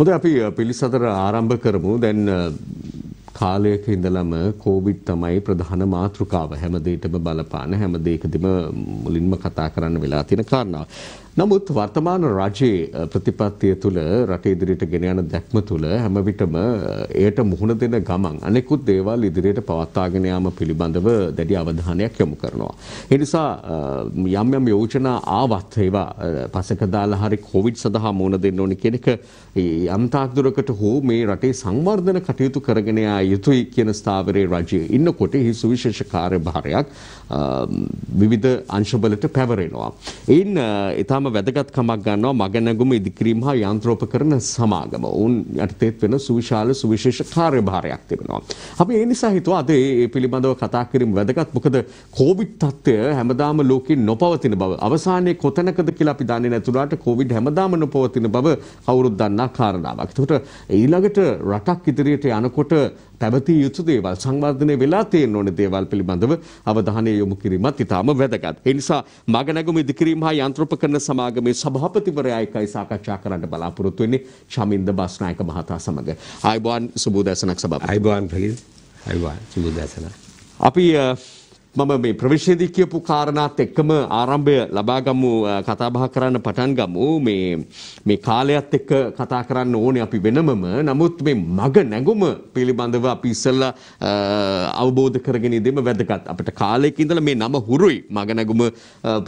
හොඳ අපි පිළිසතර ආරම්භ කරමු දැන් කාලයක ඉඳලම කෝවිඩ් තමයි ප්‍රධාන මාතෘකාව හැම දෙයකම බලපාන හැම දෙයකදීම මුලින්ම කතා කරන්න වෙලා තියෙන කාරණාව. නමුත් වර්තමාන රජයේ ප්‍රතිපත්තිය තුළ රට ඉදිරියට ගෙන යන දැක්ම තුළ හැම විටම එයට මුහුණ දෙන ගමන් අනෙකුත් දේවල් ඉදිරියට පවත්වාගෙන යාම පිළිබඳව දැඩි අවධානයක් යොමු කරනවා. ඒ නිසා යම් යම් යෝජනා ආවත් ඒවා පසක දාලා හරි කොවිඩ් සඳහා මුහුණ දෙන්න ඕනි කියන එක යම් තාක් දුරකට හෝ මේ රටේ සංවර්ධන කටයුතු කරගෙන යා යුතුයි කියන ස්ථාවරයේ රජයේ ඉන්නකොට හි සුවිශේෂ කාර්යභාරයක් විවිධ අංශවලට පැවරෙනවා. එයින් ඊටම ඉතාම වැදගත්කමක් ගන්නවා මගනැගුම ඉදිකිරීම හා යන්ත්‍රෝපකරණ සමාගම. ඔවුන් යටතේත් වෙන සුවිශාල සුවිශේෂ කාර්යභාරයක් තිබෙනවා. අපි ඒ නිසා හිතුවා අද මේ පිළිබඳව කතා කිරීම වැදගත්. මොකද කොවිඩ් තත්ත්වය හැමදාම ලෝකෙ නොපවතින බව අවසානයේ කොතැනකද කියලා අපි දන්නේ නැතුණාට කොවිඩ් හැමදාම නොපවතින බව කවුරුත් දන්නා කාරණාවක්. ඒකට ඊළඟට රටක් ඉදිරියට යනකොට පැවතිය යුතු දේවල් සංවර්ධනය වෙලා තියෙන්න ඕනේ දේවල් පිළිබඳව අවධානය යොමු කිරීමත් ඉතාම වැදගත්. ඒ නිසා මග නැගුම ඉදිකිරීම හා යන්ත්‍රෝපකරණ සමාගමේ සභාපතිවරයා එකයි සාකච්ඡා කරන්න බලාපොරොත්තු වෙන්නේ චමින්ද බස්නායක මහතා සමග. ආයුබෝවන් සුබෝදසනක් සභාපති. ආයුබෝවන් ප්‍රලීත්. ආයුබෝවන් සුබෝදසනක්. අපි මම මේ ප්‍රවේශයේදී කියපු කාරණාත් එක්කම ආරම්භය ලබා ගමු කතා බහ කරන්න පටන් ගමු මේ මේ කාලයත් එක්ක කතා කරන්න ඕනේ අපි වෙනමම නමුත් මේ මග නැගුම පිළිබඳව අපි ඉස්සෙල්ලා අවබෝධ කරගෙන ඉඳීම වැදගත් අපිට කාලයක ඉඳලා මේ නම හුරුයි මග නැගුම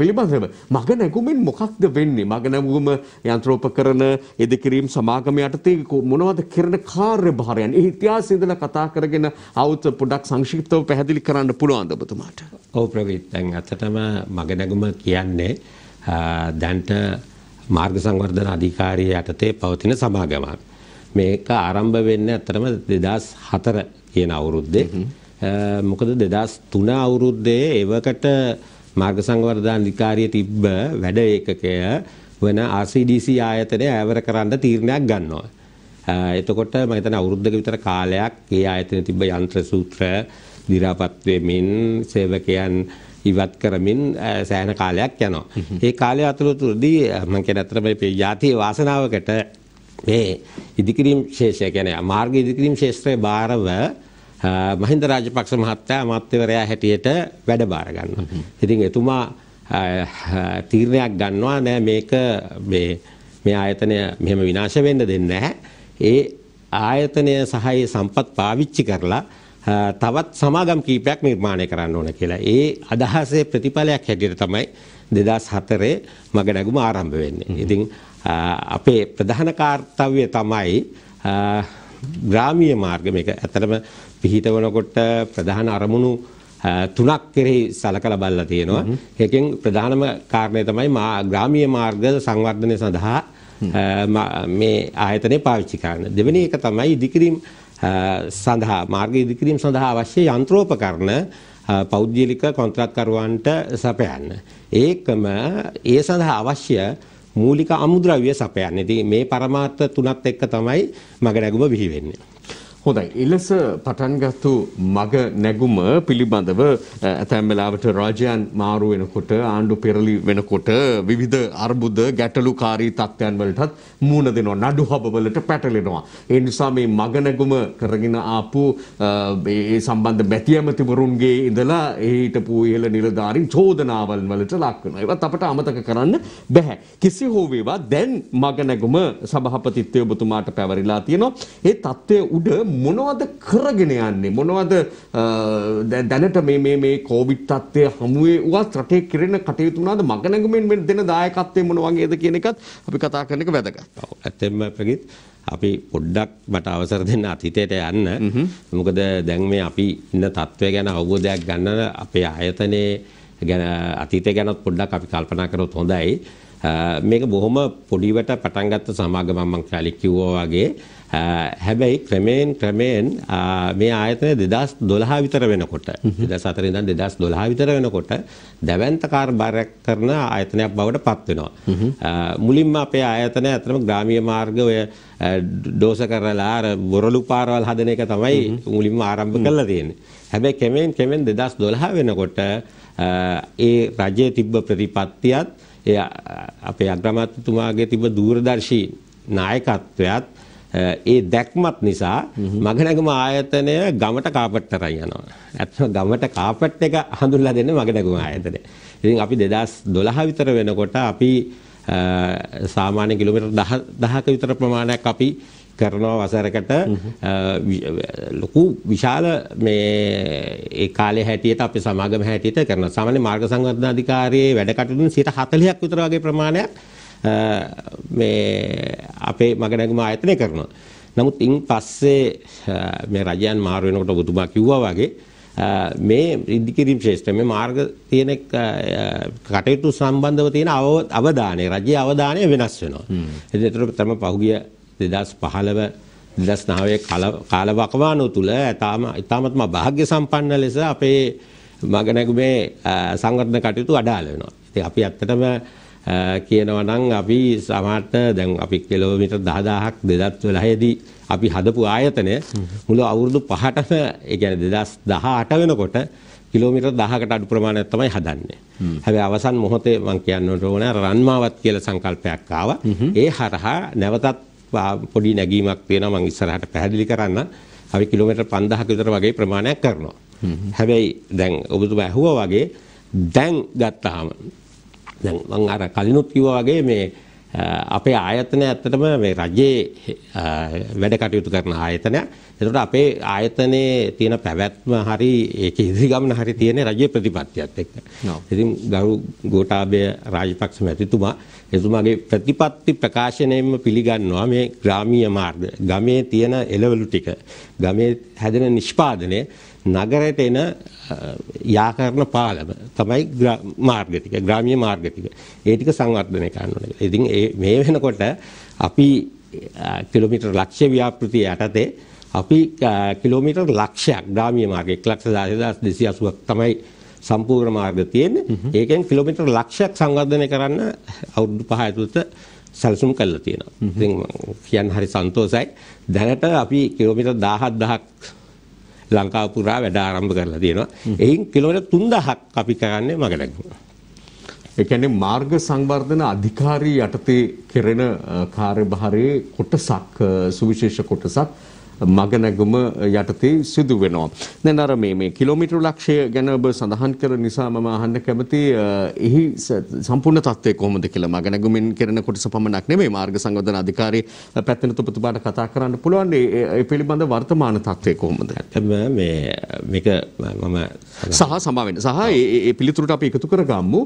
පිළිබඳව මග නැගුමෙන් මොකක්ද වෙන්නේ මග නැගුම යන්ත්‍රෝපකරණ ඉදිකිරීම සමාගම යටතේ මොනවද කරන කාර්යභාරයන් ඒ ඉතිහාසය ඉඳලා කතා කරගෙන આવුත් පොඩක් සංක්ෂිප්තව පැහැදිලි කරන්න පුළුවන් ඔබතුමා වෙලාවට. ඔව් ප්‍රවීත් දැන් අතටම මග නැගුම කියන්නේ දැන්ට මාර්ග සංවර්ධන අධිකාරිය යටතේ පවතින සමාගමක්. මේක ආරම්භ වෙන්නේ ඇත්තටම 2004 කියන අවුරුද්දේ. මොකද 2003 අවුරුද්දේ එවකට මාර්ග සංවර්ධන අධිකාරිය තිබ්බ වැඩ ඒකකය වන RCDC ආයතනය ඇවර කරන්න තීරණයක් ගන්නවා. එතකොට මම හිතන්නේ අවුරුද්දක විතර කාලයක් ඒ ආයතනයේ තිබ්බ යන්ත්‍ර සූත්‍ර දි รา පත් වෙමින් සේවකයන් ඉවත් කරමින් සෑහෙන කාලයක් යනවා. ඒ කාලය අතුරතුරදී මම කියන අතර මේ ජාතිය වාසනාවකට මේ ඉදිකිරීම් ශේෂය කියන්නේ මාර්ග ඉදිකිරීම් ශේෂ්ත්‍රයේ බාරව මහින්ද රාජපක්ෂ මහත්තයා අමාත්‍යවරයා හැටියට වැඩ බාර ගන්නවා. ඉතින් එතුමා තීරණයක් ගන්නවා නෑ මේක මේ මේ ආයතනය මෙහෙම විනාශ වෙන්න දෙන්නේ නැහැ. ඒ ආයතනය සහ සම්පත් පාවිච්චි කරලා තවත් සමාගම් කීපයක් නිර්මාණය කරන්න ඕන කියලා. ඒ අදහසේ ප්‍රතිඵලයක් හැටියට තමයි 2004 මග නැගුම ආරම්භ වෙන්නේ. ඉතින් අපේ ප්‍රධාන කාර්තව්‍ය තමයි ග්‍රාමීය මාර්ග මේක ඇත්තටම පිහිටවනකොට ප්‍රධාන අරමුණු තුනක් කෙරෙහි සලකලා බලලා තියෙනවා. ඒකෙන් ප්‍රධානම කාරණය තමයි මා ග්‍රාමීය මාර්ග සංවර්ධනය සඳහා මේ ආයතනය පාවිච්චි කරන. දෙවෙනි එක තමයි ඉදිකිරීම් සඳහා මාර්ග ඉදිකිරීම සඳහා අවශ්‍ය යන්ත්‍රෝපකරණ පෞද්ගලික කොන්ත්‍රාත්කරුවන්ට සපයන්න. ඒකම ඒ සඳහා අවශ්‍ය මූලික අමුද්‍රව්‍ය සපයන්න. ඉතින් මේ પરමාර්ථ තුනත් එක්ක තමයි මග නැගුම බිහි වෙන්නේ. හොඳයි. එලෙස පටන්ගත්තු මග නැගුම පිළිබඳව ඇතැම් වෙලාවට රාජ්‍යයන් මාරු වෙනකොට ආණ්ඩු පෙරලි වෙනකොට විවිධ අර්බුද ගැටලුකාරී තත්ත්වයන් වලටත් මූණ දෙනවා. නඩු හබවලට පැටලෙනවා. ඒ නිසා මේ මග නැගුම කරගෙන ආපු ඒ සම්බන්ධ බැතිඇමතිවරුන්ගේ ඉඳලා හිටපු ඉහළ නිලධාරීන් චෝදනාවල් වලට ලක් වෙනවා. ඒවත් අපට අමතක කරන්න බැහැ. කිසි හෝ වේවා දැන් මග නැගුම සභාපතිත්වය ඔබතුමාට පැවරිලා තියෙනවා. ඒ தත්ත්වයේ උඩ මොනවද කරගෙන යන්නේ මොනවද දැනට මේ මේ මේ කෝවිඩ් තත්ත්වය හමුවේ උවත් රටේ කෙරෙන කටයුතු මොනවද මග නැගුමින් මේ දෙන දායකත්වය මොන වගේද කියන එකත් අපි කතා කරන එක වැදගත්. ඔව් ඇත්තෙන්ම ප්‍රගීත් අපි පොඩ්ඩක් මට අවසර දෙන්න අතීතයට යන්න. මොකද දැන් මේ අපි ඉන්න තත්ත්වය ගැන අවබෝධයක් ගන්න අපේ ආයතනයේ ගැන අතීතය ගැනත් පොඩ්ඩක් අපි කල්පනා කරොත් හොඳයි. මේක බොහොම පොඩිවට පටන් ගත්ත සමාගමක් මම කලින් කිව්වා වගේ හැබැයි ක්‍රමයෙන් ක්‍රමයෙන් මේ ආයතනය 2012 විතර වෙනකොට 2004 ඉඳන් 2012 විතර වෙනකොට දැවැන්ත කාර්යභාරයක් කරන ආයතනයක් බවට පත් වෙනවා. මුලින්ම අපේ ආයතනය අතරම ග්‍රාමීය මාර්ග ඔය ඩෝස කරලා අර බොරළු පාරවල් හදන එක තමයි මුලින්ම ආරම්භ කළා තියෙන්නේ. හැබැයි ක්‍රමයෙන් ක්‍රමයෙන් 2012 වෙනකොට ඒ රජයේ තිබ්බ ප්‍රතිපත්තියත් ඒ අපේ අග්‍රාමාත්‍යතුමාගේ තිබ්බ දූරදර්ශී නායකත්වයත් ඒ දැක්මත් නිසා මගනගම ආයතනය ගමට කාපට් තරම් යනවා. ඇත්තම ගමට කාපට් එක හඳුන්ලා දෙන්නේ මගනගම ආයතනය. ඉතින් අපි 2012 විතර වෙනකොට අපි සාමාන්‍ය කිලෝමීටර් 10ක විතර ප්‍රමාණයක් අපි කරනවා වසරකට ලොකු විශාල මේ ඒ කාලේ හැටියට අපේ සමාගම හැටියට කරනවා. සාමාන්‍ය මාර්ග සංවර්ධන අධිකාරියේ වැඩ කටයුතු 140ක් විතර වගේ ප්‍රමාණයක් මේ අපේ මගනැගුම ආයතනය කරනවා. නමුත් ඉන් පස්සේ මේ රජයන් මාරු වෙනකොට ඔබතුමා කිව්වා වගේ මේ ඉදිකිරීම් ශේෂ්ත්‍රය මේ මාර්ග තියෙන කටයුතු සම්බන්ධව තියෙන අවධානය රජයේ අවධානය වෙනස් වෙනවා. එතකොට තම පහුගිය 2015 2009 කාලවකවානුව තුල තාම ඊටමත්ම වාග්ය සම්පන්න ලෙස අපේ මග නැගුමේ සංවර්ධන කටයුතු අඩාල වෙනවා. ඉතින් අපි ඇත්තටම කියනවා නම් අපි සමහරට දැන් අපි කිලෝමීටර් 10000ක් 2012 දී අපි හදපු ආයතනය මුළු අවුරුදු 5ටම ඒ කියන්නේ 2018 වෙනකොට කිලෝමීටර් 1000කට අඩු ප්‍රමාණයක් තමයි හදන්නේ. හැබැයි අවසන් මොහොතේ මම කියන්න ඕන රන්මාවත් කියලා සංකල්පයක් ආවා. ඒ හරහා නැවතත් පොඩි නැගීමක් තියෙනවා මම ඉස්සරහට පැහැදිලි කරන්න. අපි කිලෝමීටර් 5000ක විතර වගේ ප්‍රමාණයක් කරනවා. හැබැයි දැන් ඔබතුමා ඇහුවා වගේ දැන් ගත්තාම දැන් මම අර කලිනුත් කිව්වා වගේ මේ අපේ ආයතනය ඇත්තටම මේ රජයේ වැඩ කටයුතු කරන ආයතනයක්. ඒකට අපේ ආයතනයේ තියෙන පැවැත්ම හරි ඒකේ ඉදිරිගමන හරි තියෙන්නේ රජයේ ප්‍රතිපත්තියත් එක්ක. ඉතින් ගරු ගෝඨාභය රාජපක්ෂ මැතිතුමා එතුමාගේ ප්‍රතිපත්ති ප්‍රකාශනයෙන්ම පිළිගන්නවා මේ ග්‍රාමීය මාර්ග. ගමේ තියෙන එළවලු ටික, ගමේ හැදෙන නිෂ්පාදනය නගරයට එන යාකරන පාලම තමයි මාර්ග ටික ග්‍රාමීය මාර්ග ටික. ඒ ටික සංවර්ධනය කරන්න ඕනේ. ඉතින් මේ වෙනකොට අපි කිලෝමීටර ලක්ෂ්‍ය ව්‍යාපෘතිය යටතේ අපි කිලෝමීටර් ලක්ෂයක් ග්‍රාමීය මාර්ග 116280ක් තමයි සම්පූර්ණ මාර්ග තියෙන්නේ. ඒකෙන් කිලෝමීටර් ලක්ෂයක් සංවර්ධනය කරන්න අවුරුදු 5 ඇතුළත සැලසුම් කරලා තියෙනවා. ඉතින් කියන්න හරි සන්තෝසයි. දැනට අපි කිලෝමීටර් 17000ක් ලංකාව පුරා වැඩ ආරම්භ කරලා තියෙනවා. එයින් කිලෝමීටර් 3000ක් අපි කරන්නේ මගදැගීම. ඒ කියන්නේ මාර්ග සංවර්ධන අධිකාරී යටතේ කෙරෙන කාර්යභාරයේ කොටසක් සුවිශේෂ කොටසක් මගනැගුම යටතේ සිදු වෙනවා. දැන් අර මේ මේ කිලෝමීටර ලක්ෂය ගැන ඔබ සඳහන් කර නිසා මම අහන්න කැමති එහි සම්පූර්ණ තත්ත්වය කොහොමද කියලා මගනැගුමින් කරන කොටස පමණක් නෙමෙයි මාර්ග සංවර්ධන අධිකාරී පැත්තෙන් ඔබතුමාට කතා කරන්න පුළුවන් ඒ පිළිබඳ වර්තමාන තත්ත්වය කොහොමද? මේ මේක මම සහ සමාවෙන්න සහ ඒ පිළිතුරට අපි එකතු කරගමු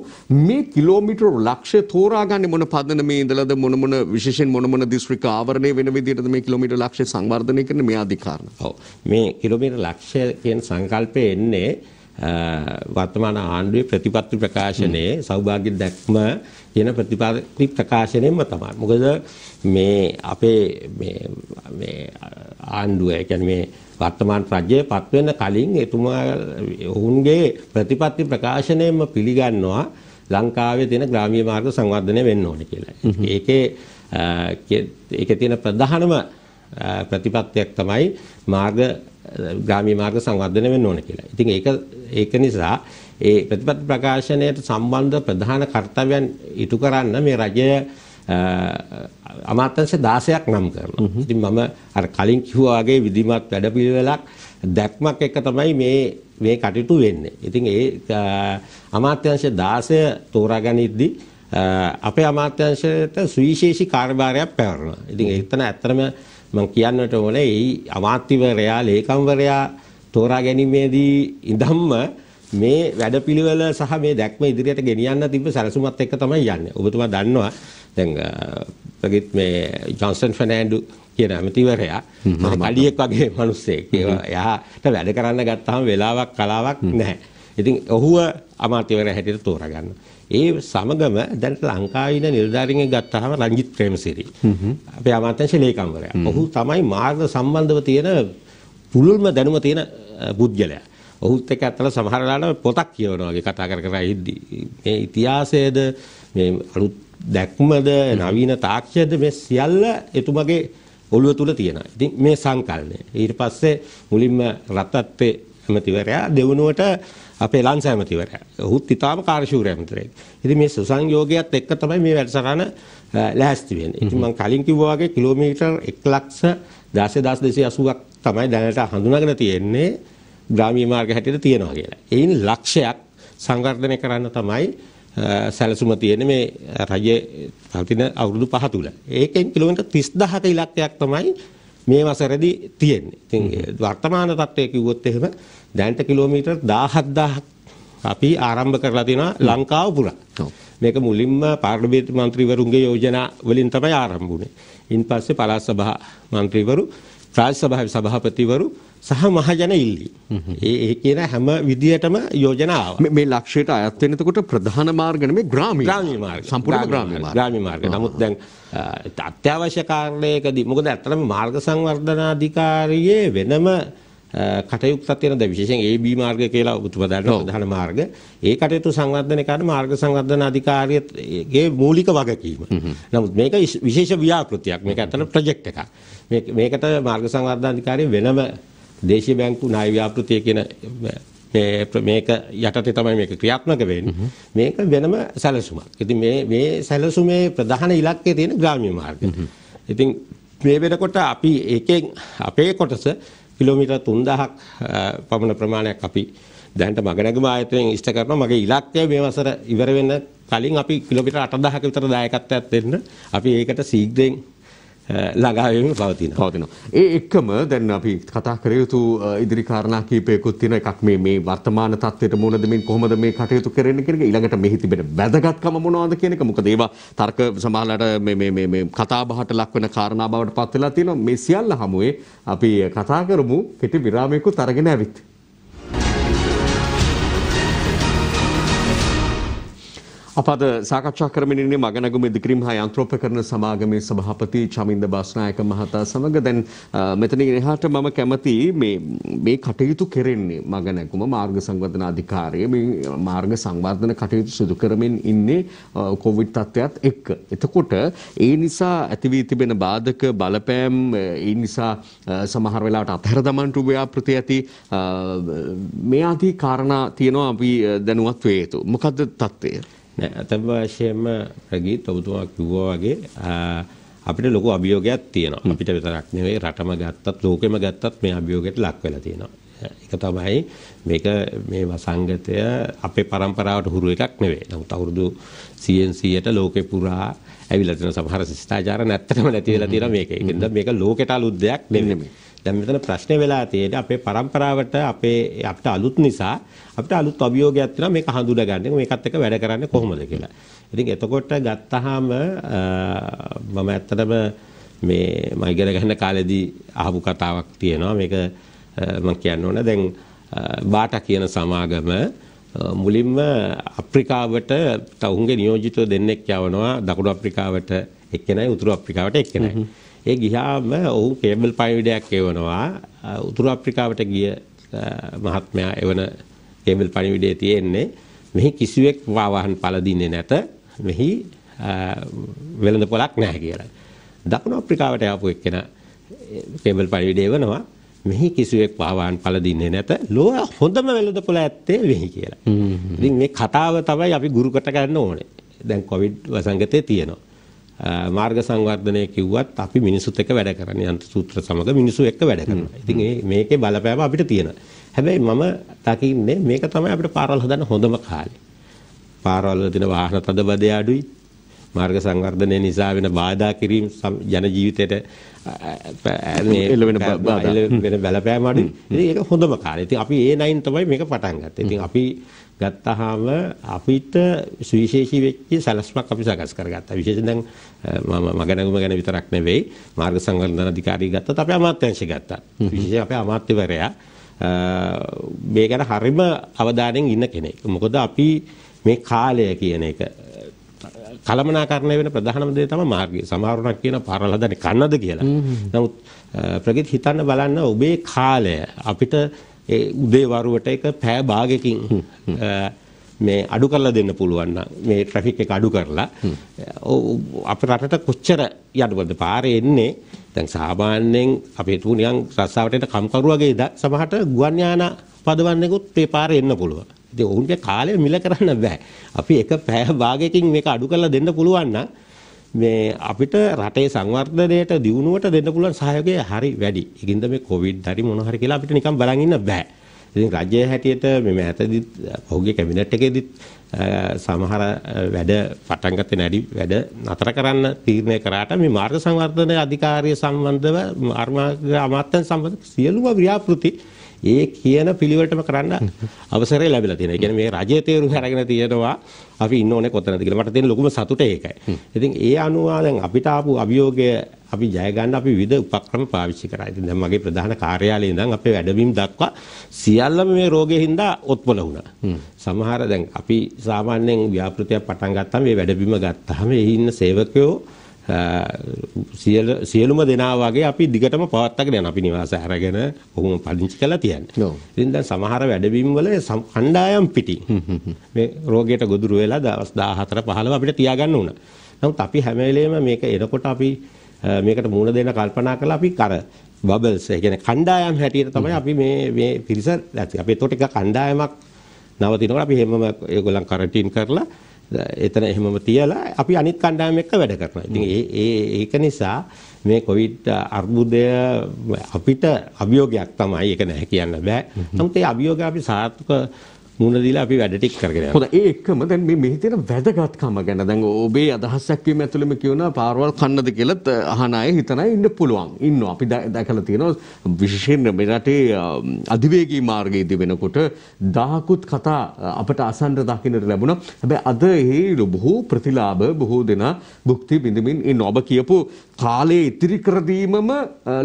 මේ කිලෝමීටර ලක්ෂය තෝරාගන්නේ මොන පදනමේ ඉඳලාද මොන මොන විශේෂයෙන් මොන මොන දිස්ත්‍රික්ක ආවරණය වෙන විදිහටද මේ කිලෝමීටර ලක්ෂය සංවර්ධනය කරන කියන මේ ආදී කාරණා. ඔව් මේ කිලෝමීටර ලක්ෂය කියන සංකල්පය එන්නේ වර්තමාන ආණ්ඩුවේ ප්‍රතිපත්ති ප්‍රකාශනයේ සෞභාග්‍ය දැක්ම කියන ප්‍රතිපත්ති ප්‍රකාශනයෙන්ම තමයි. මොකද මේ අපේ මේ මේ ආණ්ඩුව කියන්නේ මේ වර්තමාන රජයේ පත් වෙන කලින් එතුමා ඔවුන්ගේ ප්‍රතිපත්ති ප්‍රකාශනයෙන්ම පිළිගන්නවා ලංකාවේ තියෙන ග්‍රාමීය මාර්ග සංවර්ධනය වෙන්න ඕනේ කියලා. ඒකේ ඒකේ තියෙන ප්‍රධානම ප්‍රතිපත්තියක් තමයි මාර්ග ග්‍රාමීය මාර්ග සංවර්ධනය වෙන්න ඕන කියලා. ඉතින් ඒක ඒක නිසා ඒ ප්‍රතිපත්ති ප්‍රකාශනයට සම්බන්ධ ප්‍රධාන කර්තව්‍යයන් ඉටු කරන්න මේ රජය අමාත්‍යංශ 16ක් නම් කරනවා. ඉතින් මම අර කලින් කිව්වා වගේ විධිමත් වැඩපිළිවෙලක් දැක්මක් එක තමයි මේ මේ කටයුතු වෙන්නේ. ඉතින් ඒ අමාත්‍යංශ 16 තෝරා ගනිද්දී අපේ අමාත්‍යංශයට සුවිශේෂී කාර්යභාරයක් පැවරනවා. ඉතින් එතන ඇත්තම මම කියන්නට ඕනේ එයි අමාත්‍යවරයා ලේකම්වරයා තෝරා ගැනීමේදී ඉඳන්ම මේ වැඩපිළිවෙල සහ මේ දැක්ම ඉදිරියට ගෙනියන්න තිබ්බ සැලසුමත් එක්ක තමයි යන්නේ. ඔබතුමා දන්නවා දැන් ප්‍රගිත් මේ ජොන්සන් ෆර්නෑන්ඩු කියන ඇමතිවරයා කඩියෙක් වගේ මිනිස්සෙක්. එයාට වැඩ කරන්න ගත්තාම වෙලාවක් කලාවක් නැහැ. ඉතින් ඔහුව අමාත්‍යවරයා හැටියට තෝරගන්න. ඒ සමගම දැන් ලංකාවේ ඉන්න නිලධාරීන්ගෙන් ගත්තාම රංජිත් ප්‍රේමසිරි. අපේ අමාත්‍යංශ ලේකම්වරයා. ඔහු තමයි මාර්ග සම්බන්ධව තියෙන පුළුල්ම දැනුම තියෙන පුද්ගලයා. ඔහුත් එක්ක අතල සමහරලාට පොතක් කියවනවා වගේ කතා කර කර ඉද්දී මේ ඉතිහාසයේද මේ අලුත් දැක්මද නවීන තාක්ෂයද මේ සියල්ල එතුමගේ ඔළුව තුල තියෙනවා. ඉතින් මේ සංකල්පය. ඊට පස්සේ මුලින්ම රත්ත්වේ ඇමතිවරයා දෙවනුවට අපේ ලංසෑමතිවරයා. ඔහුත් ඊටාම කාර්යශූරය මිත්‍රයෙක්. ඉතින් මේ සුසංයෝගයත් එක්ක තමයි මේ වැඩසටහන ලෑස්ති වෙන්නේ. ඉතින් මම කලින් කිව්වා වගේ කිලෝමීටර් 110280ක් තමයි දැනට හඳුනාගෙන තියෙන්නේ ග්‍රාමීය මාර්ග හැටියට තියෙනවා කියලා. එයින් ලක්ෂයක් සංවර්ධනය කරන්න තමයි සැලසුම තියෙන මේ රජයේ පවතින අවුරුදු පහ තුල. ඒකෙන් කිලෝමීටර් 30000ක ඉලක්කයක් තමයි මේ වසරේදී තියෙන්නේ. ඉතින් වර්තමාන තත්ත්වය කිව්වොත් එහෙම දැනට කිලෝමීටර් 17000ක් අපි ආරම්භ කරලා තිනවා ලංකාව පුරා. මේක මුලින්ම පාර්ලිමේන්තු මන්ත්‍රීවරුන්ගේ යෝජනා වලින් තමයි ආරම්භ වුනේ. ඉන්පස්සේ පළාත් සභා මන්ත්‍රීවරු, රාජ්‍ය සභාවේ සභාපතිවරු සහ මහජන ඉල්ලි. ඒ ඒ කියන හැම විදියටම යෝජනා ආවා. මේ ලක්ෂයට අයත් වෙන එතකොට ප්‍රධාන මාර්ග නෙමෙයි ග්‍රාමීය. ග්‍රාමීය මාර්ග. සම්පූර්ණ ග්‍රාමීය මාර්ග. ග්‍රාමීය මාර්ග. නමුත් දැන් අත්‍යවශ්‍ය කාරණයකදී මොකද ඇත්තටම මාර්ග සංවර්ධනාධිකාරියේ වෙනම කටයුක්ත තියෙන ද විශේෂයෙන් AB මාර්ග කියලා ඔබතුමා දන්නා ප්‍රධාන මාර්ග. ඒ කටයුතු සංවර්ධනය කරන මාර්ග සංවර්ධන අධිකාරියගේ මූලික වගකීම. නමුත් මේක විශේෂ ව්‍යාපෘතියක්. මේක ඇත්තට ප්‍රොජෙක්ට් එකක්. මේකට මාර්ග සංවර්ධන අධිකාරිය වෙනම දේශීය බැංකු ණය ව්‍යාපෘතිය කියන මේ මේක යටතේ තමයි මේක ක්‍රියාත්මක වෙන්නේ. මේක වෙනම සැලසුමක්. ඉතින් මේ මේ සැලසුමේ ප්‍රධාන ඉලක්කය තියෙන ග්‍රාමීය මාර්ග. ඉතින් මේ වෙනකොට අපි ඒකෙන් අපේ කොටස කිලෝමීටර් 3000ක් පමණ ප්‍රමාණයක් අපි දැනට මගනැගම ආයතනයෙන් ඉෂ්ට කරනවා මගේ ඉලක්කය මේ වසර ඉවර වෙන කලින් අපි කිලෝමීටර් 8000ක විතර දායකත්වයක් දෙන්න අපි ඒකට ශීඝ්‍රයෙන් ළඟාවීම පවතින පවතින. ඒ එක්කම දැන් අපි කතා කර යුතු ඉදිරි කාරණා කීපයකුත් තියෙනවා. එකක් මේ මේ වර්තමාන තත්ත්වයට මුහුණ දෙමින් කොහොමද මේ කටයුතු කරන්නේ කියන එක ඊළඟට මෙහි තිබෙන වැදගත්කම මොනවද කියන එක. මොකද ඒවා තර්ක සමහරලාට මේ මේ මේ මේ කතාබහට ලක් වෙන කාරණා බවට පත් වෙලා තියෙනවා. මේ සියල්ල හමුවේ අපි කතා කරමු කෙටි විරාමයකට අරගෙන ඇවිත්. අප අද සාකච්ඡා කරමින් ඉන්නේ මගනගුම ඉදිකිරීම හා යන්ත්‍රෝපකරණ සමාගමේ සභාපති චමින්ද බස්නායක මහතා සමග දැන් මෙතනින් එහාට මම කැමති මේ මේ කටයුතු කෙරෙන්නේ මගනගුම මාර්ග සංවර්ධන අධිකාරිය මේ මාර්ග සංවර්ධන කටයුතු සිදු කරමින් ඉන්නේ කොවිඩ් තත්ත්වයක් එක්ක. එතකොට ඒ නිසා ඇති වී තිබෙන බාධක බලපෑම් ඒ නිසා සමහර වෙලාවට අතහැර දමන්නට ව්‍යාපෘති ඇති මේ ආදී කාරණා තියෙනවා අපි දැනුවත් වේ යුතු. මොකද්ද තත්ත්වය? නෑ අතබ වශයෙන්ම ප්‍රගීත් ඔබතුමා කිව්වා වගේ අපිට ලොකු අභියෝගයක් තියෙනවා. අපිට විතරක් නෙවෙයි රටම ගත්තත් ලෝකෙම ගත්තත් මේ අභියෝගයට ලක් වෙලා තියෙනවා. ඒක තමයි මේක මේ වසංගතය අපේ પરම්පරාවට හුරු එකක් නෙවෙයි. නමුත් අවුරුදු 100න් 100ට ලෝකෙ පුරා ඇවිල්ලා තියෙන සමහර ශිෂ්ටාචාර නැත්තටම නැති වෙලා තියෙනවා මේක. ඒක නිසා මේක ලෝකෙට අලුත් දෙයක් නෙවෙයි. දැන් මෙතන ප්‍රශ්නේ වෙලා තියෙන්නේ අපේ પરම්පරාවට අපේ අපිට අලුත් නිසා අපිට අලුත් අභියෝගයක් තියෙනවා මේක හඳුනගන්න මේකත් එක්ක වැඩ කරන්නේ කොහොමද කියලා. ඉතින් එතකොට ගත්තාම මම ඇත්තටම මේ මම ඉගෙන ගන්න කාලෙදී අහපු කතාවක් තියෙනවා මේක මම කියන්න ඕන දැන් බාටා කියන සමාගම මුලින්ම අප්‍රිකාවට තවුන්ගේ නියෝජිතව දෙන්නෙක් යවනවා දකුණු අප්‍රිකාවට එක්කෙනයි උතුරු අප්‍රිකාවට එක්කෙනයි. ඒ ගියාම ඔහු කේබල් පණිවිඩයක් එවනවා උතුරු අප්‍රිකාවට ගිය මහත්මයා එවන කේබල් පණිවිඩයේ තියෙන්නේ මෙහි කිසිවෙක් වාහන පළදින්නේ නැත මෙහි වෙළඳ පොලක් නැහැ කියලා. දකුණු අප්‍රිකාවට ආපු එක්කෙනා කේබල් පණිවිඩය එවනවා මෙහි කිසිවෙක් වාහන පළදින්නේ නැත ලෝක හොඳම වෙළඳ පොල ඇත්තේ මෙහි කියලා. ඉතින් මේ කතාව තමයි අපි ගුරුකට ගන්න ඕනේ. දැන් කොවිඩ් වසංගතයේ තියෙනවා. මාර්ග සංවර්ධනය කිව්වත් අපි මිනිසුත් එක්ක වැඩ කරන්නේ අන්ත සූත්‍ර සමග මිනිසු එක්ක වැඩ කරනවා. ඉතින් මේකේ බලපෑම අපිට තියෙනවා. හැබැයි මම දකින්නේ මේක තමයි අපිට පාරවල් හදන්න හොඳම කාලේ. පාරවල් දින වාහන තදබදය අඩුයි. මාර්ග සංවර්ධනය නිසා වෙන බාධා කිරීම ජන ජීවිතයට මේ එළවෙන බාධා වෙන බලපෑම අඩුයි. ඉතින් ඒක හොඳම කාලේ. ඉතින් අපි A9 තමයි මේක පටන් ගත්තේ. ඉතින් අපි ගත්තාම අපිට සුවිශේෂී වෙච්ච සැලැස්මක් අපි සකස් කරගත්තා. විශේෂයෙන් දැන් මම මගනගුම ගැන විතරක් නෙවෙයි මාර්ග සංවර්ධන අධිකාරිය ගත්තත් අපේ අමාත්‍යංශය ගත්තා. විශේෂයෙන් අපේ අමාත්‍යවරයා මේ ගැන හරිම අවධානයෙන් ඉන්න කෙනෙක්. මොකද අපි මේ කාලය කියන එක කලමනාකරණය වෙන ප්‍රධානම දේ තමයි මාර්ගය. සමහරුණක් කියන පරලදනේ කන්නද කියලා. නමුත් ප්‍රගීත් හිතන්න බලන්න ඔබේ කාලය අපිට ඒ උදේ වරුවට එක පෑ භාගයකින් මේ අඩු කරලා දෙන්න පුළුවන් මේ ට්‍රැෆික් එක අඩු කරලා අපේ රටට කොච්චර යඩුවද පාරේ එන්නේ දැන් සාමාන්‍යයෙන් අපේ තුනියන් රස්සාවට එන කම්කරුවගේ සමහරට ගුවන් යාන පදවන්නෙකුත් මේ පාරේ එන්න පුළුවන්. ඉතින් ඔවුන්ගේ කාලය මිල කරන්න බෑ. අපි එක පැය භාගයකින් මේක අඩු කරලා දෙන්න පුළුවන් නම් මේ අපිට රටේ සංවර්ධනයට දියුණුවට දෙන්න පුළුවන් සහයෝගය හරි වැඩි. ඒකින්ද මේ කොවිඩ් හරි මොන හරි කියලා අපිට නිකන් බලන් ඉන්න බෑ. ඉතින් රජයේ හැටියට මේ මෑතදිත් ඔහුගේ කැබිනට් එකේදීත් සමහර වැඩ පටන් ගත්තේ නැඩි වැඩ නතර කරන්න තීරණය කරාට මේ මාර්ග සංවර්ධන අධිකාරිය සම්බන්ධව මාර්ග අමාත්‍යන් සම්බන්ධ සියලුම ව්‍යාපෘති ඒ කියන පිළිවෙලටම කරන්න අවසරය ලැබිලා තියෙනවා. ඒ කියන්නේ මේ රජයේ තේරුම් අරගෙන තියෙනවා අපි ඉන්න ඕනේ කොතනද කියලා. මට තියෙන ලොකුම සතුට ඒකයි. ඉතින් ඒ අනුව දැන් අපිට ආපු අභියෝගය අපි ජය ගන්න අපි විවිධ උපක්‍රම පාවිච්චි කරා. ඉතින් දැන් මගේ ප්‍රධාන කාර්යාලයේ ඉඳන් අපේ වැඩබිම් දක්වා සියල්ලම මේ රෝගයේ හින්දා ඔත්පල වුණා. සමහර දැන් අපි සාමාන්‍යයෙන් ව්‍යාපෘතියක් පටන් ගත්තාම මේ වැඩබිම ගත්තාම එහි ඉන්න සේවකයෝ සියලුම දෙනා වගේ අපි දිගටම පවත්වාගෙන යන අපි නිවාස අරගෙන කොහොම පදිංචි කරලා තියන්නේ. ඉතින් දැන් සමහර වැඩබිම් වල කණ්ඩායම් පිටි මේ රෝගයට ගොදුරු වෙලා දවස් 14 15 අපිට තියාගන්න උනා. නමුත් අපි හැම වෙලේම මේක එනකොට අපි මේකට මූණ දෙන්න කල්පනා කළා අපි කර බබල්ස් ඒ කියන්නේ කණ්ඩායම් හැටියට තමයි අපි මේ මේ පිරිස අපි ඒකට එක කණ්ඩායමක් නවතිනකොට අපි හැමම ඒගොල්ලන් කරටින් කරලා එතන එහෙමම තියලා අපි අනිත් කණ්ඩායම් එක්ක වැඩ කරනවා. ඉතින් ඒ ඒක නිසා මේ කොවිඩ් අර්බුදය අපිට අභියෝගයක් තමයි. ඒක නැහැ කියන්න බෑ. නමුත් ඒ අභියෝගය අපි සාර්ථක මුණ දීලා අපි වැඩ ටික කරගෙන යනවා. හොඳයි ඒ එකම දැන් මේ මෙහි තියෙන වැදගත්කම ගැන දැන් ඔබේ අදහසක් වීම ඇතුළෙම කියනවා පාරවල් කන්නද කියලත් අහන අය හිතන අය ඉන්න පුළුවන්. ඉන්නවා. අපි දැකලා තියෙනවා විශේෂයෙන් මේ රටේ අධිවේගී මාර්ගයේදී වෙනකොට දහකුත් කතා අපට අසන්න දකින්නට ලැබුණා. හැබැයි අද එහි බොහෝ ප්‍රතිලාභ බොහෝ දෙනා භුක්ති විඳමින් ඉන්න ඔබ කියපු කාලයේ ඉතිරි කර දීමම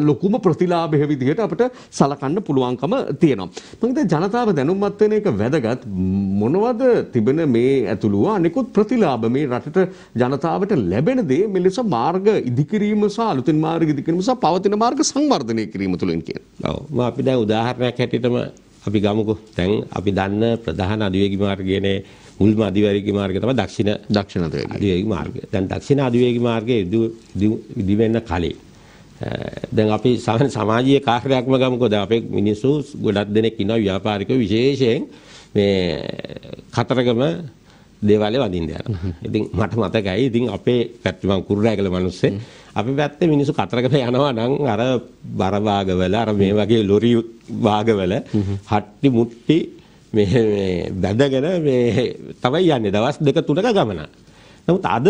ලොකුම ප්‍රතිලාභය විදිහට අපිට සලකන්න පුළුවන්කම තියෙනවා. මම හිතන්නේ ජනතාව දැනුම්වත් වෙන එක වැදගත් වැදගත් මොනවද තිබෙන මේ ඇතුළුව අනෙකුත් ප්‍රතිලාභ මේ රටට ජනතාවට ලැබෙන දේ මෙලෙස මාර්ග ඉදිකිරීම සහ අලුතින් මාර්ග ඉදිකිරීම සහ පවතින මාර්ග සංවර්ධනය කිරීම තුළින් කියන. ඔව් මම අපි දැන් උදාහරණයක් හැටියටම අපි ගමුකෝ. දැන් අපි දන්න ප්‍රධාන අධිවේගී මාර්ගයනේ මුල්ම අධිවේගී මාර්ගය තමයි දක්ෂිණ දක්ෂිණ අධිවේගී මාර්ගය. දැන් දක්ෂිණ අධිවේගී මාර්ගයේ ඉදිවෙන්න කලින් දැන් අපි සමාජීය කාර්යයක්ම ගමුකෝ දැන් අපේ මිනිස්සු ගොඩක් දෙනෙක් ඉන්නවා ව්‍යාපාරිකව විශේෂයෙන් මේ කතරගම දේවාලේ වදින්න යනවා. ඉතින් මට මතකයි ඉතින් අපේ පැත්තේ මම කුරුරෑගල මිනිස්සේ අපි පැත්තේ මිනිස්සු කතරගම යනවා නම් අර බර වාගවල අර මේ වගේ ලොරි වාගවල හට්ටි මුට්ටි මේ මේ බැඳගෙන මේ තමයි යන්නේ දවස් දෙක තුනක ගමන. නමුත් අද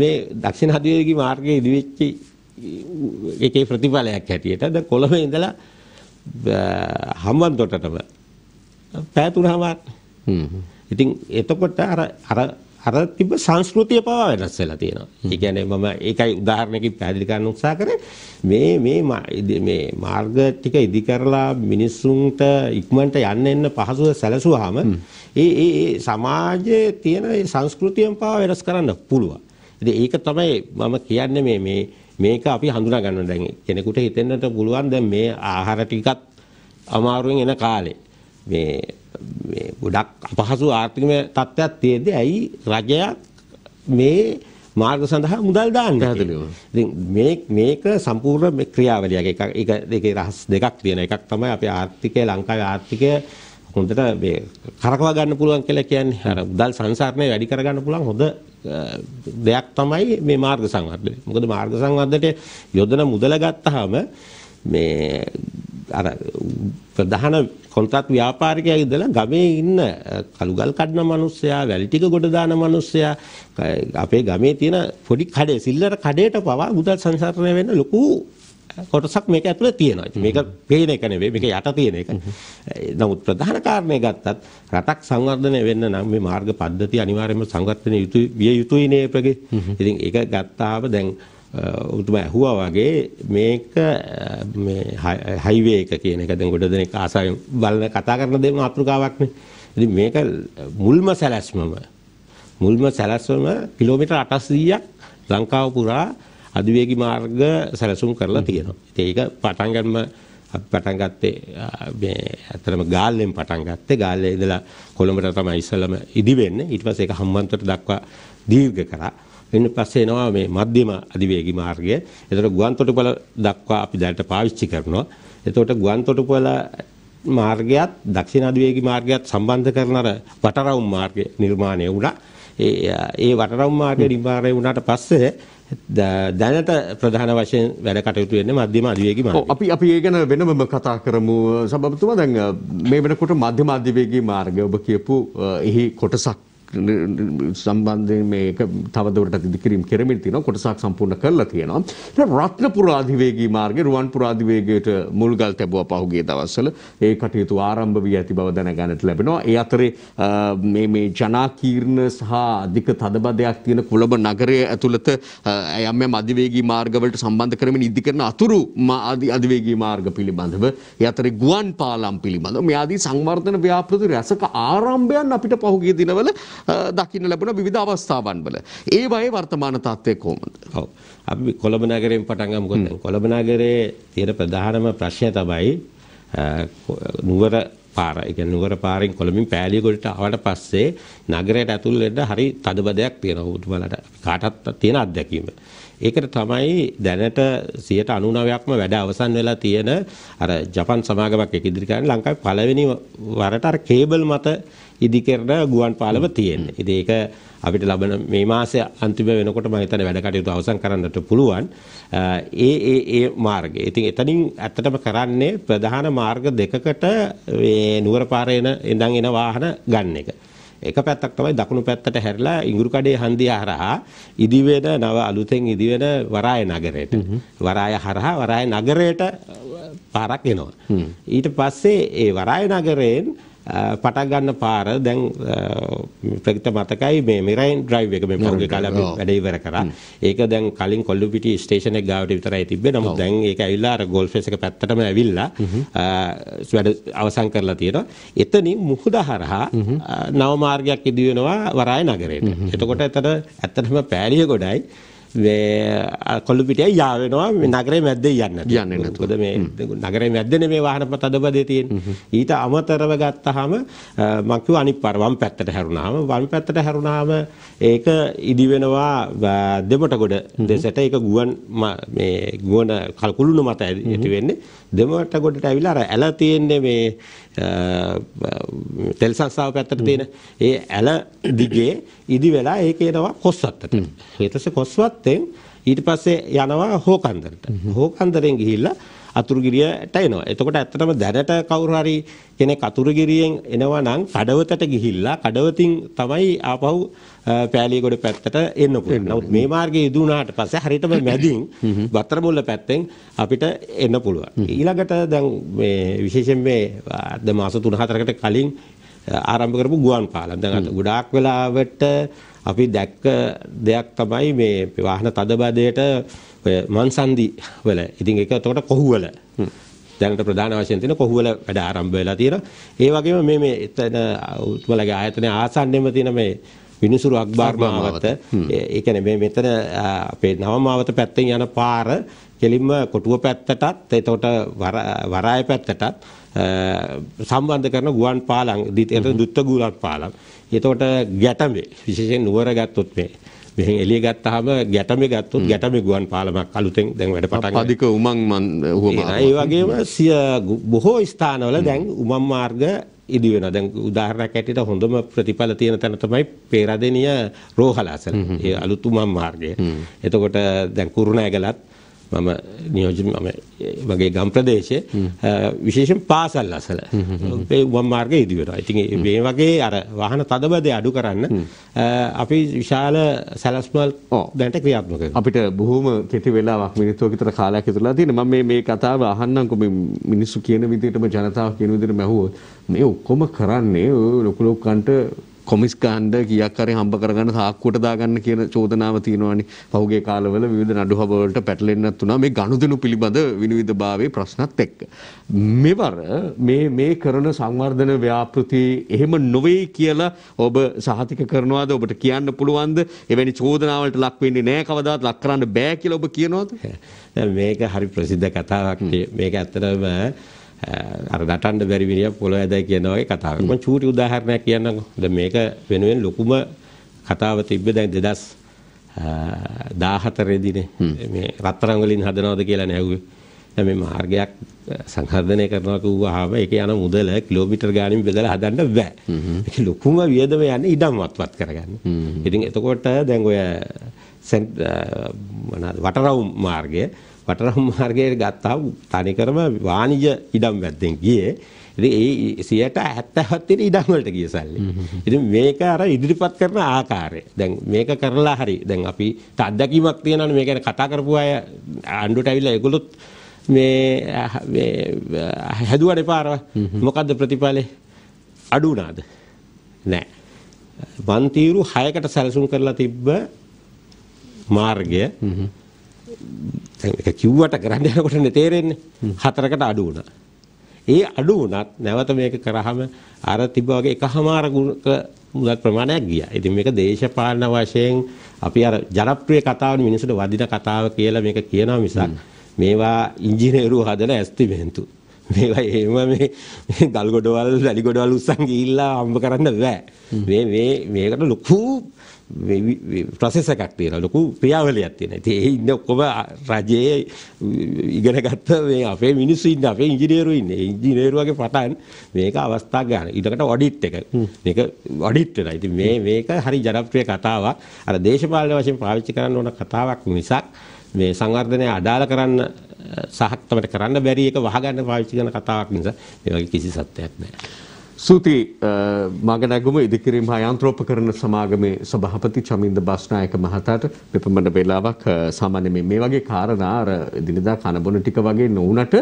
මේ දක්ෂිණ හදිවේගී මාර්ගයේ ඉදිවෙච්ච එකේ ප්‍රතිඵලයක් හැටියට ද කොළඹ ඉඳලා හම්බන්තොටටම පැය තුනමාත්. ඉතින් එතකොට අර අර අර තිබ්බ සංස්කෘතිය පවා වෙනස් වෙලා තියෙනවා. ඒ කියන්නේ මම ඒකයි උදාහරණයකින් පැහැදිලි කරන්න උත්සාහ කරේ මේ මේ මේ මාර්ග ටික ඉදි කරලා මිනිස්සුන්ට ඉක්මනට යන්න එන්න පහසුව සැලසුවාම ඒ ඒ ඒ සමාජයේ තියෙන සංස්කෘතියම පවා වෙනස් කරන්න පුළුවන්. ඉතින් ඒක තමයි මම කියන්නේ මේ මේ මේක අපි හඳුනා ගන්න දැන් කෙනෙකුට හිතෙන්නට පුළුවන් දැන් මේ ආහාර ටිකත් අමාරුවෙන් එන කාලේ මේ මේ ගොඩක් අපහසු ආර්ථිකමය තත්ත්වයක් තියේදී ඇයි රජයක් මේ මාර්ග සඳහා මුදල් දාන්න ඉතින් මේ මේක සම්පූර්ණ මේ ක්‍රියාවලියක එක එක දෙකේ රහස් දෙකක් තියෙන එකක් තමයි අපේ ආර්ථිකය ලංකාවේ ආර්ථිකය හොඳට මේ කරකවා ගන්න පුළුවන් කියලා කියන්නේ අර මුදල් සංසාරණය වැඩි කරගන්න පුළුවන් හොඳ දෙයක් තමයි මේ මාර්ග සංවර්ධනය. මොකද මාර්ග සංවර්ධනයේ යොදන මුදල ගත්තාම මේ අර ප්‍රධාන කොන්ත්‍රාත් ව්‍යාපාරිකයා ඉඳලා ගමේ ඉන්න කලුගල් කඩන මිනිස්සයා, වැලි ටික ගොඩ දාන මිනිස්සයා, අපේ ගමේ තියෙන පොඩි කඩේ, සිල්ලර කඩේට පවා මුදල් සංසරණය වෙන්න ලොකු කොටසක් මේක ඇතුලේ තියෙනවා. මේක පේන එක නෙවෙයි, මේක යට තියෙන එක. නමුත් ප්‍රධාන කාරණේ ගත්තත් රටක් සංවර්ධනය වෙන්න නම් මේ මාර්ග පද්ධති අනිවාර්යයෙන්ම සංවර්ධනය යුතු විය යුතුයි නේ ප්‍රගේ. ඉතින් ඒක ගත්තාම දැන් උතුම ඇහුවා වගේ මේක මේ හයිවේ එක කියන එක දැන් ගොඩ දෙනෙක් ආසාවෙන් බලන කතා කරන දේ මාතෘකාවක්නේ. ඉතින් මේක මුල්ම සැලැස්මම මුල්ම සැලැස්මම කිලෝමීටර් 800ක් ලංකාව පුරා අධිවේගී මාර්ග සැලසුම් කරලා තියෙනවා. ඉතින් ඒක පටන් ගන්නම පටන් ගත්තේ මේ ඇත්තටම ගාල්ලෙන් පටන් ගත්තේ ගාල්ලේ ඉඳලා කොළඹට තමයි ඉස්සලම ඉදි වෙන්නේ. ඊට පස්සේ ඒක හම්බන්තොට දක්වා දීර්ඝ කරා. එන්න පස්සේ එනවා මේ මධ්‍යම අධිවේගී මාර්ගය. එතකොට ගුවන් තොටුපළ දක්වා අපි දැනට පාවිච්චි කරනවා. එතකොට ගුවන් තොටුපළ මාර්ගයත් දක්ෂිණ අධිවේගී මාර්ගයත් සම්බන්ධ කරන අර වටරවුම් මාර්ගය නිර්මාණය වුණා. ඒ ඒ වටරවුම් මාර්ගය නිර්මාණය වුණාට පස්සේ දැනට ප්‍රධාන වශයෙන් වැඩ කටයුතු වෙන්නේ මධ්‍යම අධිවේගී මාර්ගය. අපි අපි ඒ ගැන වෙනම කතා කරමු. සභාපතිතුමා දැන් මේ වෙනකොට මධ්‍යම අධිවේගී මාර්ගය ඔබ කියපු එහි කොටසක් සම්බන්ධයෙන් මේක තවදුරටත් ඉදිකිරීම කෙරෙමින් තියෙනවා කොටසක් සම්පූර්ණ කරලා තියෙනවා ඊට රත්නපුර අධිවේගී මාර්ගේ රුවන්පුර අධිවේගයට මුල්ගල් තැබුවා පහුගිය දවස්වල ඒ කටයුතු ආරම්භ වී ඇති බව දැනගන්නට ලැබෙනවා ඒ අතරේ මේ මේ ජනාකීර්ණ සහ අධික තදබදයක් තියෙන කොළඹ නගරය ඇතුළත යම් යම් අධිවේගී මාර්ගවලට සම්බන්ධ කරමින් ඉදිකරන අතුරු අධිවේගී මාර්ග පිළිබඳව ඒ අතරේ ගුවන් පාලම් පිළිබඳව මේ ආදී සංවර්ධන ව්‍යාපෘති රැසක ආරම්භයන් අපිට පහුගිය දිනවල දකින්න ලැබුණ විධ අවස්ථාවන් වල. ඒවයේ වර්තමාන තත්ත්වය කෝමද. ඔව අපි කොළඹනගරයෙන් පටන්ගමුකොන්න කොළඹනගරේ තියෙන ප්‍රධානම ප්‍රශ්ය තබයි නුවර පාර එක නුවර පාරෙන් කොළමින් පෑලියගොඩට අවට පස්සේ නගරයට ඇතුළෙට හරි තදබදයක් තියෙන හුතුමලට කාටත් තියෙන අත්දැකීම. ඒකට තමයි දැනට සියට අනුනවයක්ම වැඩ අවසන් වෙලා තියෙන අර ජපන් සමාගමක් එක ඉදිරිකාරන ලංකාවේ පළවෙනි වරට අර කේබල් මත ඉදිකරන ගුවන් පාලම තියෙන්නේ. ඉතින් ඒක අපිට ලබන මේ මාසයේ අන්තිම වෙනකොට මම හිතන්නේ වැඩ කටයුතු අවසන් කරන්නට පුළුවන්. ඒ ඒ ඒ මාර්ගය. ඉතින් එතනින් ඇත්තටම කරන්නේ ප්‍රධාන මාර්ග දෙකකට මේ නුවර පාරේ ඉඳන් එන වාහන ගන්න එක. එක පැත්තක් තමයි දකුණු පැත්තට හැරිලා ඉඟුරු කඩේ හන්දිය හරහා ඉදිවෙන නව අලුතෙන් ඉදිවෙන වරාය නගරයට. වරාය හරහා වරාය නගරයට පාරක් එනවා. ඊට පස්සේ ඒ වරාය නගරයෙන් පටන් ගන්න පාර දැන් ප්‍රගිත මතකයි මේ මෙරයින් ඩ්‍රයිව් එක මේ පොගේ කාලේ අපි වැඩ ඉවර කරා. ඒක දැන් කලින් කොල්ලුපිටි ස්ටේෂන් එක ගාවට විතරයි තිබ්බේ. නමුත් දැන් ඒක ඇවිල්ලා අර ගෝල්ෆ් එක පැත්තටම ඇවිල්ලා වැඩ අවසන් කරලා තියෙනවා. එතනින් මුහුද හරහා නව මාර්ගයක් ඉදි වෙනවා වරාය නගරයට. එතකොට එතන ඇත්තටම පෑලිය ගොඩයි කොළු පිටියයි යා වෙනවා නගරේ මැද්දේ යන්න. යන්නේ නැතුව. මොකද මේ නගරේ මැද්දේනේ මේ වාහන තදබදේ තියෙන්නේ. ඊට අමතරව ගත්තාම මම කිව්වා අනිත් පාර වම් පැත්තට හැරුණාම වම් පැත්තට හැරුණාම ඒක ඉදි වෙනවා දෙමටගොඩ දෙසට ඒක ගුවන් මේ ගුවන් කල්කුළුන මත ඇති වෙන්නේ. දෙමවට්ට ගොඩට ඇවිල්ලා අර ඇල තියෙන්නේ මේ තෙල් සංස්ථාව පැත්තට තියෙන ඒ ඇල දිගේ ඉදි වෙලා ඒක එනවා කොස්සත්තට. ඊට පස්සේ කොස්සවත්තෙන් ඊට පස්සේ යනවා හෝකන්දරට. හෝකන්දරෙන් ගිහිල්ලා අතුරුගිරියට එනවා. එතකොට ඇත්තටම දැනට කවුරු හරි කෙනෙක් අතුරුගිරියෙන් එනවා නම් කඩවතට ගිහිල්ලා කඩවතින් තමයි ආපහු පෑලියගොඩ පැත්තට එන්න පුළුවන්. නමුත් මේ මාර්ගයේ යෙදුණාට පස්සේ හරියටම මැදින් වතරබොල්ල පැත්තෙන් අපිට එන්න පුළුවන්. ඊළඟට දැන් මේ විශේෂයෙන් මේ අද මාස 3-4කට කලින් ආරම්භ කරපු ගුවන් පාලම්. දැන් ගොඩාක් වෙලාවට අපි දැක්ක දෙයක් තමයි මේ වාහන තදබදයට ඔය මන්සන්දි වල ඉතින් ඒක එතකොට කොහුවල දැනට ප්‍රධාන වශයෙන් තියෙන කොහුවල වැඩ ආරම්භ වෙලා තියෙනවා. ඒ වගේම මේ මේ එතන උත්වලගේ ආයතනයේ ආසන්නෙම තියෙන මේ විනිසුරු අක්බාර් මාවත ඒ කියන්නේ මේ මෙතන අපේ නව මාවත පැත්තෙන් යන පාර කෙලින්ම කොටුව පැත්තටත් එතකොට වරාය පැත්තටත් සම්බන්ධ කරන ගුවන් පාලම් එතන දුත්ත ගුවන් පාලම්. එතකොට ගැටඹේ විශේෂයෙන් නුවර ගත්තොත් මේ මෙහෙන් එළිය ගත්තාම ගැටමේ ගත්තොත් ගැටමේ ගුවන් පාලමක් අලුතෙන් දැන් වැඩ පටන් ගන්නවා. අධික උමං මන් උවමා. ඒ වගේම සිය බොහෝ ස්ථානවල දැන් උමං මාර්ග ඉදි වෙනවා. දැන් උදාහරණයක් ඇටියට හොඳම ප්‍රතිඵල තියෙන තැන තමයි පේරාදෙනිය රෝහලාසල. ඒ අලුත් උමං මාර්ගය. එතකොට දැන් කුරුණෑගලත් මම නියෝජන මම වගේ ගම් ප්‍රදේශයේ විශේෂයෙන් පාසල් අසල ඒ වම් මාර්ගයේ ඉදි වෙනවා. ඉතින් මේ වගේ අර වාහන තදබදේ අඩු කරන්න අපි විශාල සැලැස්මල් දැනට ක්‍රියාත්මක කරනවා. අපිට බොහොම කෙටි වෙලාවක් මිනිත්තුවක් විතර කාලයක් ඉතුරුලා තියෙනවා. මම මේ මේ කතාව අහන්නම්කෝ මේ මිනිස්සු කියන විදිහටම ජනතාව කියන විදිහටම ඇහුවොත් මේ ඔක්කොම කරන්නේ ලොකු ලොකුන්ට කොමිස් කාණ්ඩ කියක් හරි හම්බ කරගන්න සාක්කුවට දාගන්න කියන චෝදනාව තියෙනවානේ පහුගේ කාලවල විවිධ නඩුහබවලට පැටලෙන්නත් වුණා මේ ගනුදෙනු පිළිබඳ විනිවිදභාවයේ ප්‍රශ්නත් එක්ක මෙවර මේ මේ කරන සංවර්ධන ව්‍යාපෘති එහෙම නොවේ කියලා ඔබ සහතික කරනවාද ඔබට කියන්න පුළුවන්ද එවැනි චෝදනාවලට ලක් වෙන්නේ නැහැ කවදාත් ලක් කරන්න බෑ කියලා ඔබ කියනවාද මේක හරි ප්‍රසිද්ධ කතාවක් මේක ඇත්තටම අර නටන්න බැරි මිනිහා පොළොව ඇදයි කියන වගේ කතාවක්. මම චූටි උදාහරණයක් කියන්නම්කෝ. දැන් මේක වෙනුවෙන් ලොකුම කතාව තිබ්බේ දැන් 2014 දිනේ මේ රත්තරන් වලින් හදනවද කියලා නෑවුවේ. දැන් මේ මාර්ගයක් සංවර්ධනය කරනවා කිව්වහම ඒක යන මුදල කිලෝමීටර් ගානින් බෙදලා හදන්න බෑ. ඒක ලොකුම වියදම යන්නේ ඉඩම්වත්වත් කරගන්න. ඉතින් එතකොට දැන් ඔය වටරවුම් මාර්ගය වටරම් මාර්ගයේ ගත්තා තනිකරම වාණිජ ඉඩම් වැද්දෙන් ගියේ. ඉතින් ඒ 177 ඉඩම් වලට ගිය සල්ලි. ඉතින් මේක අර ඉදිරිපත් කරන ආකාරය. දැන් මේක කරලා හරි. දැන් අපි අත්දැකීමක් තියෙනවනේ මේ ගැන කතා කරපු අය ආණ්ඩුවට ඇවිල්ලා ඒගොල්ලොත් මේ මේ හැදුවනේ පාරව. මොකද්ද ප්‍රතිඵලය? අඩු වුණාද? නෑ. වන්තිරු 6කට සැලසුම් කරලා තිබ්බ මාර්ගය දැන් ඒක කිව්වට කරන්න යනකොටනේ තේරෙන්නේ හතරකට අඩු වුණා. ඒ අඩු වුණත් නැවත මේක කරාම අර තිබ්බ වගේ එකහමාර මුදල් ප්‍රමාණයක් ගියා. ඉතින් මේක දේශපාලන වශයෙන් අපි අර ජනප්‍රිය කතාවනේ මිනිසුන්ට වදින කතාව කියලා මේක කියනවා මිසක් මේවා ඉංජිනේරු හදලා ඇස්තිමෙන්තු. මේවා එහෙම මේ ගල් ගොඩවල් වැලි ගොඩවල් උස්සන් ගිහිල්ලා අම්බ කරන්න බෑ. මේ මේ මේකට ලොකු ප්‍රොසෙස් එකක් තියෙනවා ලොකු ක්‍රියාවලියක් තියෙනවා. ඉතින් ඒ ඉන්න ඔක්කොම රජයේ ඉගෙන ගත්ත මේ අපේ මිනිස්සු ඉන්න අපේ ඉංජිනේරු ඉන්නේ. ඉංජිනේරුවගේ පටන් මේක අවස්ථා ගන්න. ඊටකට ඔඩිට් එක. මේක ඔඩිට් වෙනවා. ඉතින් මේ මේක හරි ජනප්‍රිය කතාවක්. අර දේශපාලන වශයෙන් පාවිච්චි කරන්න ඕන කතාවක් මිසක් මේ සංවර්ධනය අඩාල කරන්න සහත්මට කරන්න බැරි එක වහගන්න පාවිච්චි කරන කතාවක් නිසා මේ වගේ කිසි සත්‍යයක් නැහැ. සූති මග නැගුම ඉදිකිරීම හා යන්ත්‍රෝපකරණ සමාගමේ සභාපති චමින්ද බස්නායක මහතාට මෙපමණ වේලාවක් සාමාන්‍ය මේ වගේ කාරණා අර එදිනදා කනබොන ටික වගේ නොවුනට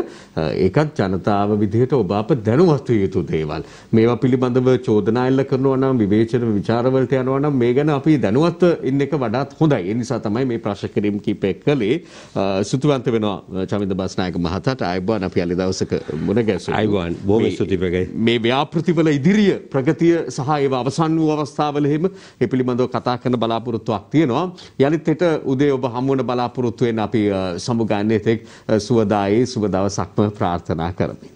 ඒකත් ජනතාව විදිහට ඔබ අප දැනුවත් විය යුතු දේවල්. මේවා පිළිබඳව චෝදනා එල්ල කරනවා නම් විවේචන ਵਿਚාරවලට යනවා නම් මේ ගැන අපි දැනුවත් ඉන්න එක වඩාත් හොඳයි. ඒ නිසා තමයි මේ ප්‍රශ්න කිරීම කීපය කළේ. සුතුවන්ත වෙනවා චමින්ද බස්නායක මහතාට ආයුබෝවන් අපි අලි දවසක මුණ ගැසුවා. ආයුබෝවන්. බොහොම ස්තුතියි මේ ව්‍යාපෘති ප්‍රතිවල ඉදිරිය ප්‍රගතිය සහ ඒවා අවසන් වූ අවස්ථාවල එහෙම ඒ පිළිබඳව කතා කරන බලාපොරොත්තුවක් තියෙනවා. යලිත් හෙට උදේ ඔබ හමු වෙන බලාපොරොත්තු වෙන අපි සමුගන්නේ තෙක් සුවදායි සුබ දවසක්ම ප්‍රාර්ථනා කරමි.